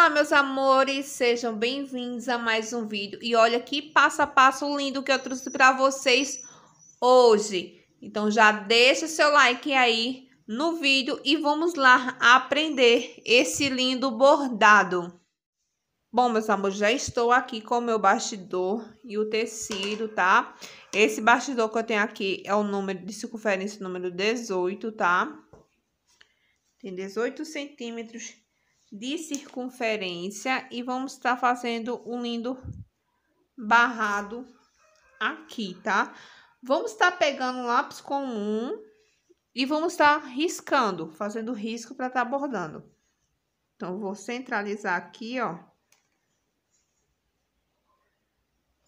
Olá, meus amores, sejam bem-vindos a mais um vídeo. E olha que passo a passo lindo que eu trouxe para vocês hoje. Então já deixa seu like aí no vídeo e vamos lá aprender esse lindo bordado. Bom, meus amores, já estou aqui com o meu bastidor e o tecido, tá? Esse bastidor que eu tenho aqui é o número de circunferência número 18, tá? Tem 18 centímetros de circunferência e vamos estar tá fazendo um lindo barrado aqui, tá? Vamos estar tá pegando um lápis comum e vamos estar tá riscando, fazendo risco para estar bordando. Então, vou centralizar aqui, ó.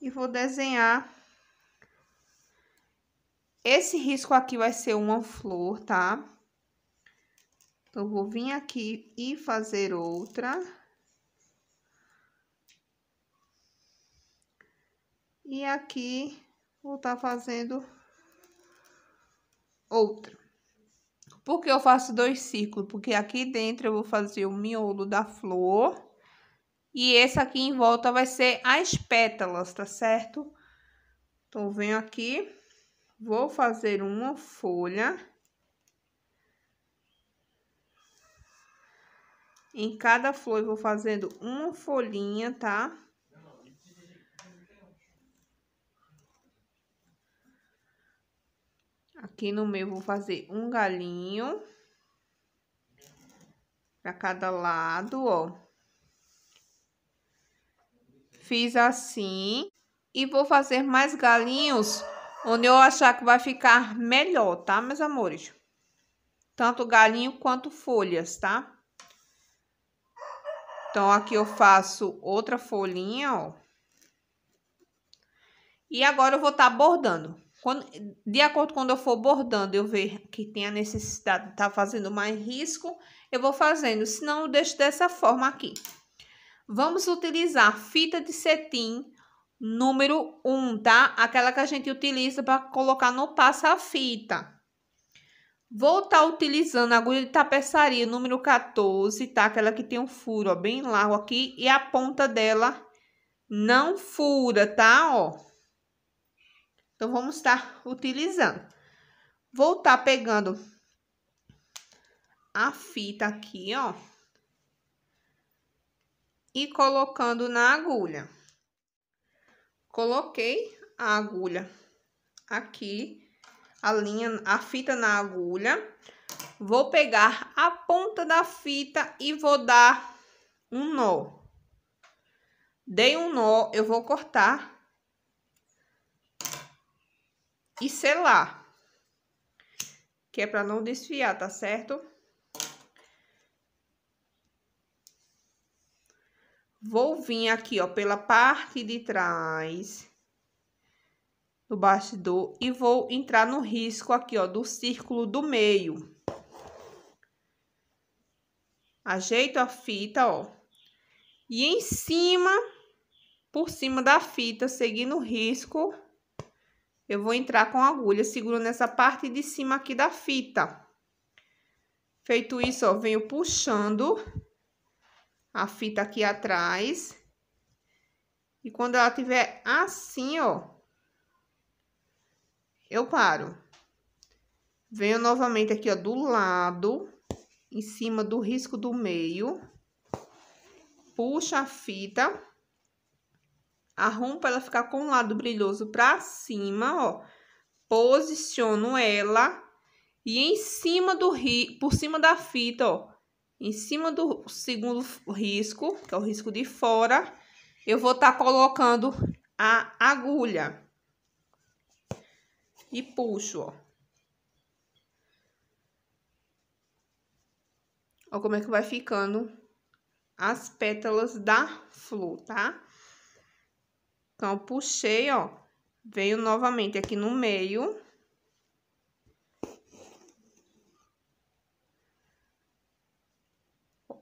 E vou desenhar. Esse risco aqui vai ser uma flor, tá? Então, vou vir aqui e fazer outra. E aqui, vou estar tá fazendo outra. Por que eu faço dois círculos? Porque aqui dentro eu vou fazer o miolo da flor. E esse aqui em volta vai ser as pétalas, tá certo? Então, venho aqui, vou fazer uma folha. Em cada flor eu vou fazendo uma folhinha, tá? Aqui no meio vou fazer um galinho. Pra cada lado, ó. Fiz assim. E vou fazer mais galinhos onde eu achar que vai ficar melhor, tá, meus amores? Tanto galinho quanto folhas, tá? Então, aqui eu faço outra folhinha, ó. E agora eu vou estar tá bordando. Quando, de acordo com quando eu for bordando, eu ver que tem a necessidade de estar tá fazendo mais risco, eu vou fazendo. Senão, eu deixo dessa forma aqui. Vamos utilizar fita de cetim número 1, tá? Aquela que a gente utiliza para colocar no passa-fita. Vou estar tá utilizando a agulha de tapeçaria número 14, tá? Aquela que tem um furo, ó, bem largo aqui. E a ponta dela não fura, tá? Ó. Então, vamos estar tá utilizando. Vou estar tá pegando a fita aqui, ó. E colocando na agulha. Coloquei a agulha aqui a linha, a fita na agulha. Vou pegar a ponta da fita e vou dar um nó. Dei um nó, eu vou cortar e selar. Que é para não desfiar, tá certo? Vou vir aqui, ó, pela parte de trás do bastidor e vou entrar no risco aqui, ó, do círculo do meio. Ajeito a fita, ó. E em cima, por cima da fita, seguindo o risco, eu vou entrar com a agulha, segurando essa parte de cima aqui da fita. Feito isso, ó, venho puxando a fita aqui atrás. E quando ela tiver assim, ó, eu paro. Venho novamente aqui, ó, do lado, em cima do risco do meio. Puxa a fita. Arrumo para ela ficar com o lado brilhoso para cima, ó. Posiciono ela. E em cima do ri, por cima da fita, ó. Em cima do segundo risco, que é o risco de fora, eu vou estar tá colocando a agulha e puxo, ó. Ó como é que vai ficando as pétalas da flor, tá? Então, puxei, ó. Venho novamente aqui no meio.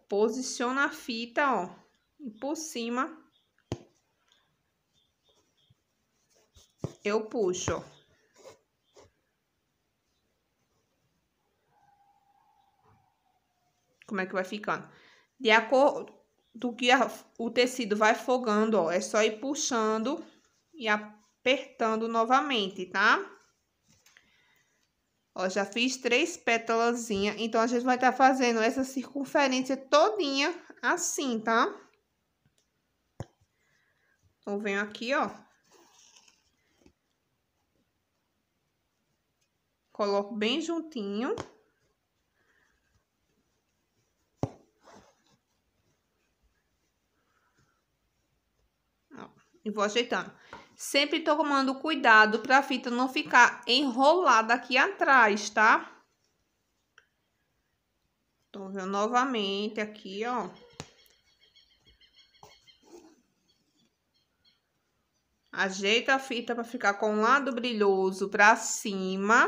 Posiciona a fita, ó. E por cima eu puxo, ó. como é que vai ficando. De acordo do que a, o tecido vai fogando ó, é só ir puxando e apertando novamente, tá? Ó, já fiz três pétalazinhas, então a gente vai estar tá fazendo essa circunferência todinha assim, tá? Então, venho aqui, ó. Coloco bem juntinho. E vou ajeitando. Sempre tomando cuidado para a fita não ficar enrolada aqui atrás, tá? Tô vendo novamente aqui, ó. Ajeita a fita para ficar com o lado brilhoso para cima.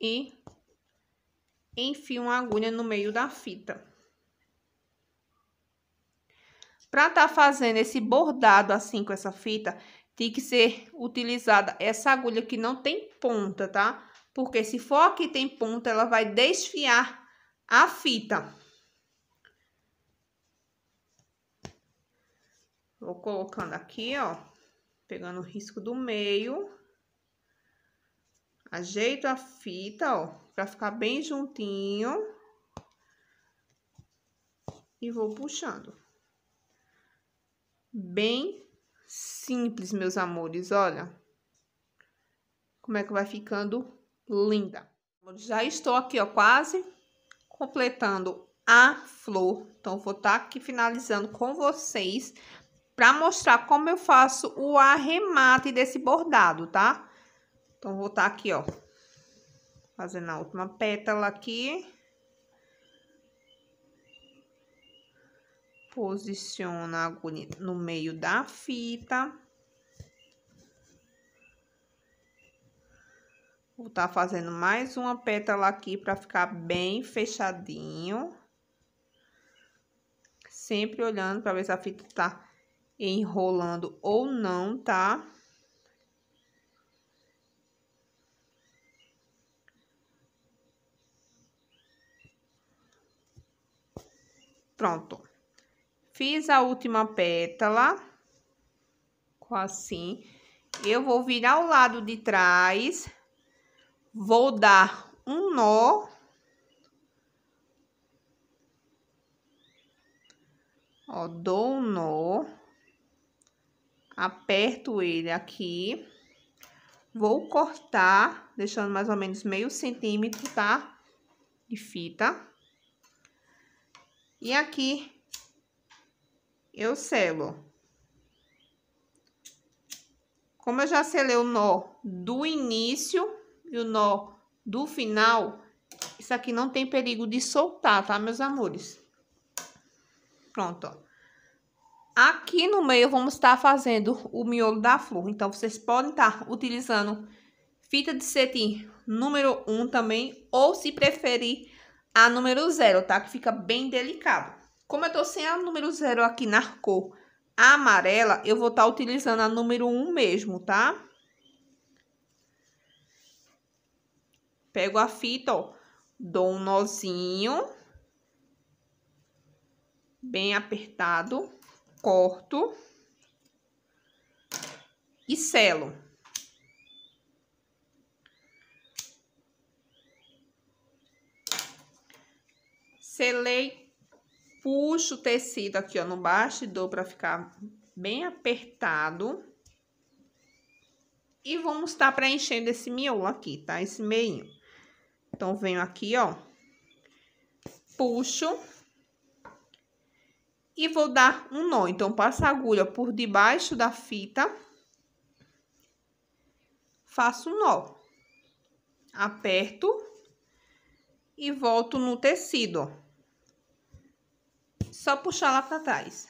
E enfia uma agulha no meio da fita. Para estar tá fazendo esse bordado assim com essa fita, tem que ser utilizada essa agulha que não tem ponta, tá? Porque se for aqui tem ponta, ela vai desfiar a fita. Vou colocando aqui, ó, pegando o risco do meio. Ajeito a fita, ó, pra ficar bem juntinho. E vou puxando bem simples, meus amores. Olha como é que vai ficando linda. Já estou aqui, ó, quase completando a flor. Então, vou estar tá aqui finalizando com vocês para mostrar como eu faço o arremate desse bordado, tá? Então, vou estar tá aqui, ó, fazendo a última pétala aqui. posiciona a agulha no meio da fita. Vou estar tá fazendo mais uma pétala aqui para ficar bem fechadinho. Sempre olhando para ver se a fita tá enrolando ou não, tá? Pronto. Fiz a última pétala, assim. Eu vou virar o lado de trás, vou dar um nó. Ó, dou um nó, aperto ele aqui, vou cortar, deixando mais ou menos meio centímetro, tá? De fita. E aqui eu selo. Como eu já selei o nó do início e o nó do final, isso aqui não tem perigo de soltar, tá, meus amores? Pronto, ó. Aqui no meio, vamos estar fazendo o miolo da flor. Então, vocês podem estar utilizando fita de cetim número 1 também, ou se preferir, a número 0, tá? Que fica bem delicado. Como eu tô sem a número 0 aqui na cor amarela, eu vou estar tá utilizando a número 1 um mesmo, tá? Pego a fita, ó, dou um nozinho, bem apertado, corto e selo. Selei puxo o tecido aqui, ó, no baixo e pra ficar bem apertado. E vamos estar tá preenchendo esse miolo aqui, tá? Esse meio. Então, venho aqui, ó, puxo e vou dar um nó. Então, passo a agulha por debaixo da fita, faço um nó, aperto e volto no tecido, ó só puxar lá para trás.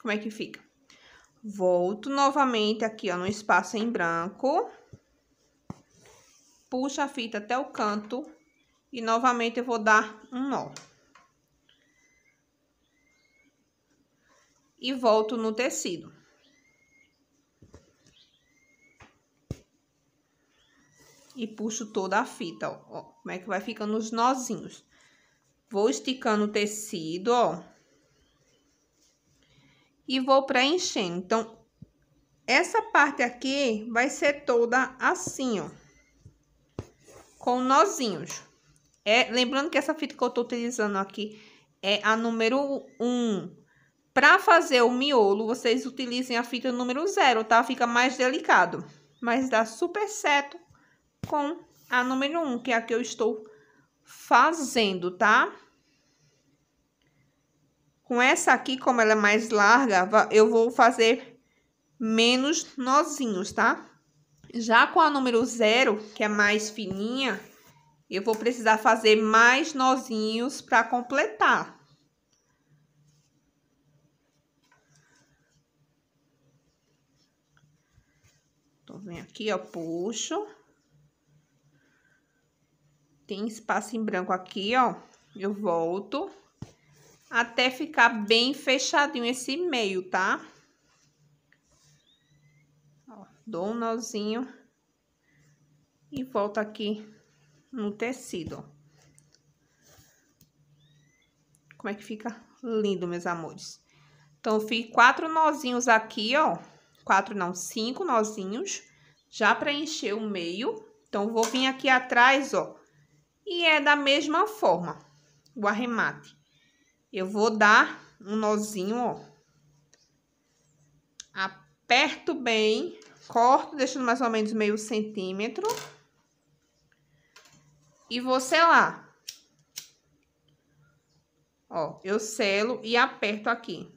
Como é que fica? Volto novamente aqui, ó, no espaço em branco. Puxo a fita até o canto e novamente eu vou dar um nó. E volto no tecido. E puxo toda a fita, ó, ó como é que vai ficando os nozinhos. Vou esticando o tecido, ó. E vou preenchendo. Então, essa parte aqui vai ser toda assim, ó. Com nozinhos. É, lembrando que essa fita que eu tô utilizando aqui é a número 1. Para fazer o miolo, vocês utilizem a fita número 0, tá? Fica mais delicado. Mas dá super certo com a número 1, que é a que eu estou fazendo, tá? Com essa aqui, como ela é mais larga, eu vou fazer menos nozinhos, tá? Já com a número zero, que é mais fininha, eu vou precisar fazer mais nozinhos para completar. Então, vem aqui, ó, puxo. Tem espaço em branco aqui, ó. Eu volto até ficar bem fechadinho esse meio, tá? Ó, dou um nozinho e volto aqui no tecido, ó. Como é que fica lindo, meus amores. Então, eu fiz quatro nozinhos aqui, ó. Quatro não, cinco nozinhos. Já encher o meio. Então, vou vir aqui atrás, ó. E é da mesma forma o arremate. Eu vou dar um nozinho, ó. Aperto bem, corto, deixando mais ou menos meio centímetro. E vou selar. Ó, eu selo e aperto aqui.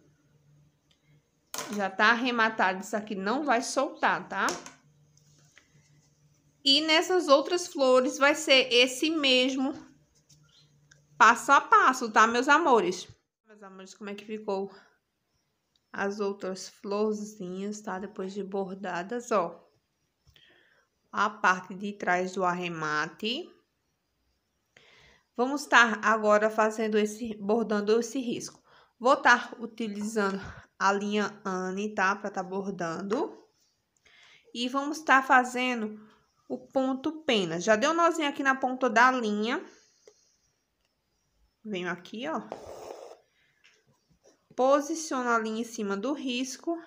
Já tá arrematado, isso aqui não vai soltar, tá? Tá? E nessas outras flores vai ser esse mesmo passo a passo, tá, meus amores? Meus amores, como é que ficou as outras florzinhas, tá? Depois de bordadas, ó. A parte de trás do arremate. Vamos estar agora fazendo esse, bordando esse risco. Vou estar utilizando a linha Anne, tá? Pra estar tá bordando. E vamos estar fazendo o ponto pena. Já deu um nozinho aqui na ponta da linha. Venho aqui, ó. Posiciono a linha em cima do risco.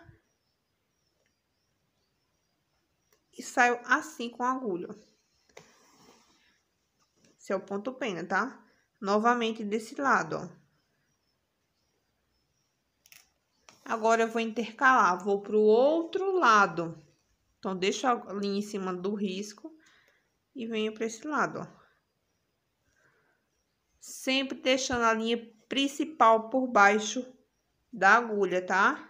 E saio assim com a agulha. Esse é o ponto pena, tá? Novamente desse lado, ó. Agora, eu vou intercalar, vou pro outro lado. Então, deixo a linha em cima do risco e venho para esse lado, ó. Sempre deixando a linha principal por baixo da agulha, tá?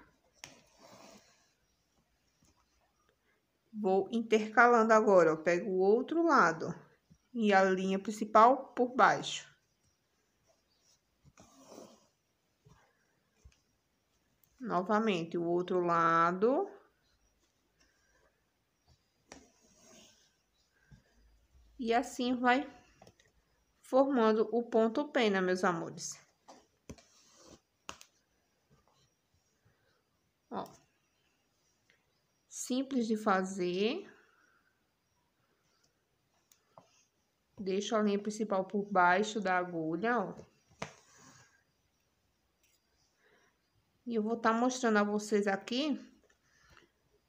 Vou intercalando agora, ó. Pego o outro lado e a linha principal por baixo. Novamente, o outro lado. E assim vai formando o ponto pena, meus amores. Ó. Simples de fazer. Deixo a linha principal por baixo da agulha, ó. E eu vou estar tá mostrando a vocês aqui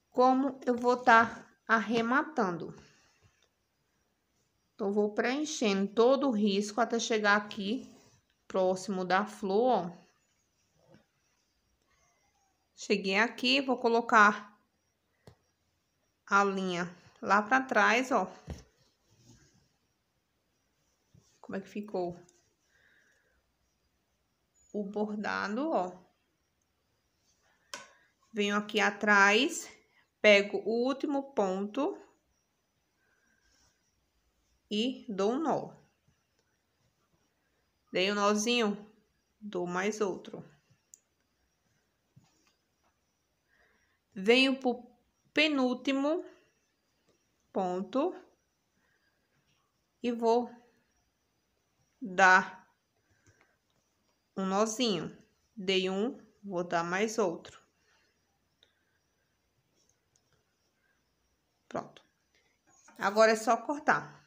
como eu vou estar tá arrematando. Então, vou preenchendo todo o risco até chegar aqui próximo da flor, ó. Cheguei aqui, vou colocar a linha lá pra trás, ó. Como é que ficou? O bordado, ó. Venho aqui atrás, pego o último ponto e dou um nó. Dei um nozinho, dou mais outro. Venho pro penúltimo ponto e vou dar um nozinho. Dei um, vou dar mais outro. Pronto. Agora é só cortar.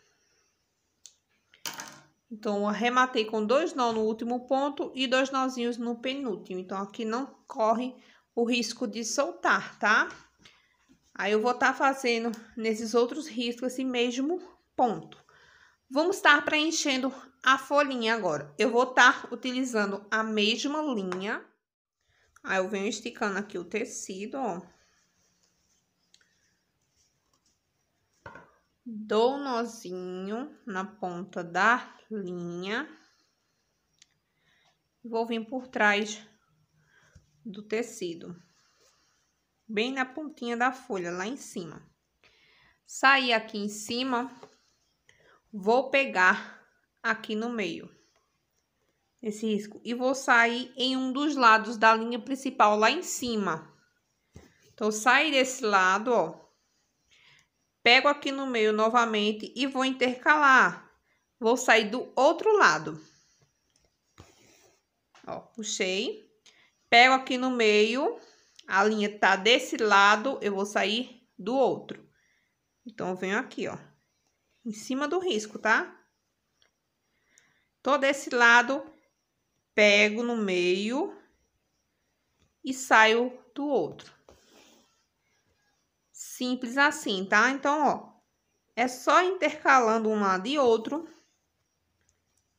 Então, arrematei com dois nós no último ponto e dois nozinhos no penúltimo. Então, aqui não corre o risco de soltar, tá? Aí, eu vou estar tá fazendo nesses outros riscos esse mesmo ponto. Vamos estar tá preenchendo a folhinha agora. Eu vou estar tá utilizando a mesma linha. Aí, eu venho esticando aqui o tecido, ó. dou um nozinho na ponta da linha, vou vir por trás do tecido, bem na pontinha da folha, lá em cima. Sair aqui em cima, vou pegar aqui no meio, esse risco, e vou sair em um dos lados da linha principal, lá em cima. Então, sair desse lado, ó, Pego aqui no meio novamente e vou intercalar. Vou sair do outro lado. Ó, puxei. Pego aqui no meio, a linha tá desse lado, eu vou sair do outro. Então, venho aqui, ó, em cima do risco, tá? Todo esse lado, pego no meio e saio do outro simples assim, tá? Então, ó, é só intercalando um lado e outro,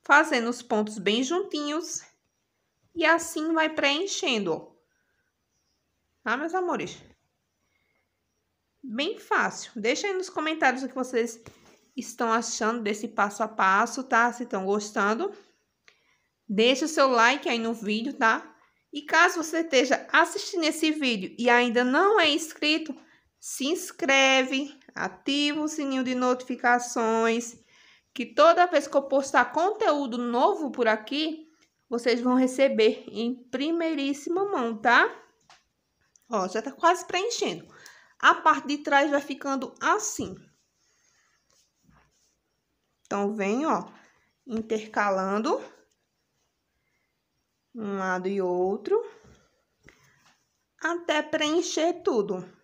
fazendo os pontos bem juntinhos e assim vai preenchendo, ó. Tá, meus amores? Bem fácil. Deixa aí nos comentários o que vocês estão achando desse passo a passo, tá? Se estão gostando. Deixa o seu like aí no vídeo, tá? E caso você esteja assistindo esse vídeo e ainda não é inscrito, se inscreve, ativa o sininho de notificações, que toda vez que eu postar conteúdo novo por aqui, vocês vão receber em primeiríssima mão, tá? Ó, já tá quase preenchendo. A parte de trás vai ficando assim. Então, vem, ó, intercalando um lado e outro, até preencher tudo.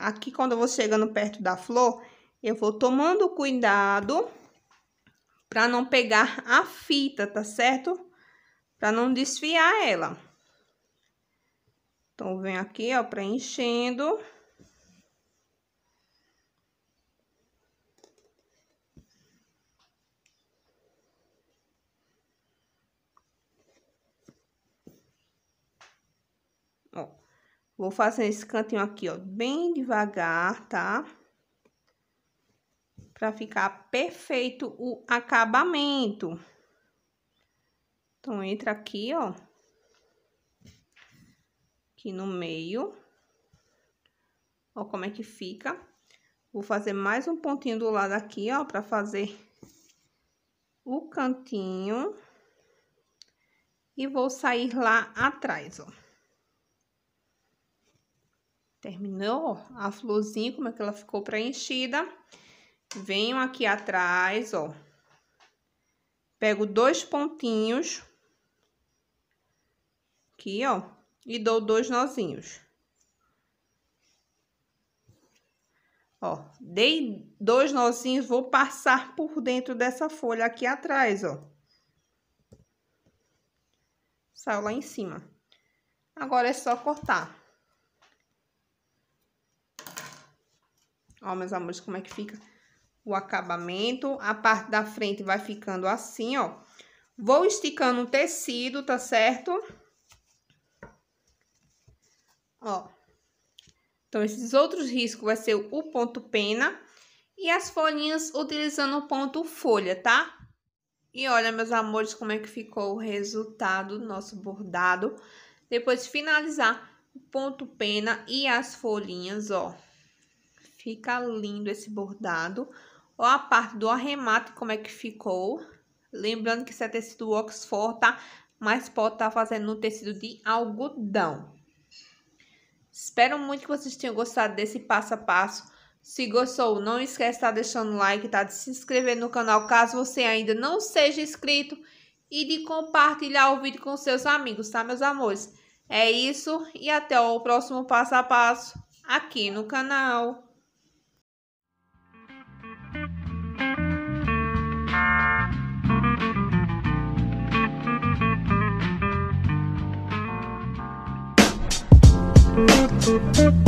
Aqui, quando eu vou chegando perto da flor, eu vou tomando cuidado para não pegar a fita, tá certo? Para não desfiar ela. Então, vem aqui, ó, preenchendo. Ó. Vou fazer esse cantinho aqui, ó, bem devagar, tá? Pra ficar perfeito o acabamento. Então, entra aqui, ó. Aqui no meio. Ó como é que fica. Vou fazer mais um pontinho do lado aqui, ó, pra fazer o cantinho. E vou sair lá atrás, ó. Terminou a florzinha, como é que ela ficou preenchida. Venho aqui atrás, ó. Pego dois pontinhos. Aqui, ó. E dou dois nozinhos. Ó, dei dois nozinhos, vou passar por dentro dessa folha aqui atrás, ó. Saiu lá em cima. Agora é só cortar. Ó, meus amores, como é que fica o acabamento. A parte da frente vai ficando assim, ó. Vou esticando o tecido, tá certo? Ó. Então, esses outros riscos vai ser o ponto pena e as folhinhas utilizando o ponto folha, tá? E olha, meus amores, como é que ficou o resultado do nosso bordado. Depois de finalizar, o ponto pena e as folhinhas, ó. Fica lindo esse bordado. Ó a parte do arremate, como é que ficou. Lembrando que isso é tecido Oxford, tá? Mas pode estar tá fazendo no tecido de algodão. Espero muito que vocês tenham gostado desse passo a passo. Se gostou, não esquece de estar tá deixando like, tá? De se inscrever no canal caso você ainda não seja inscrito. E de compartilhar o vídeo com seus amigos, tá, meus amores? É isso e até o próximo passo a passo aqui no canal. Thank you.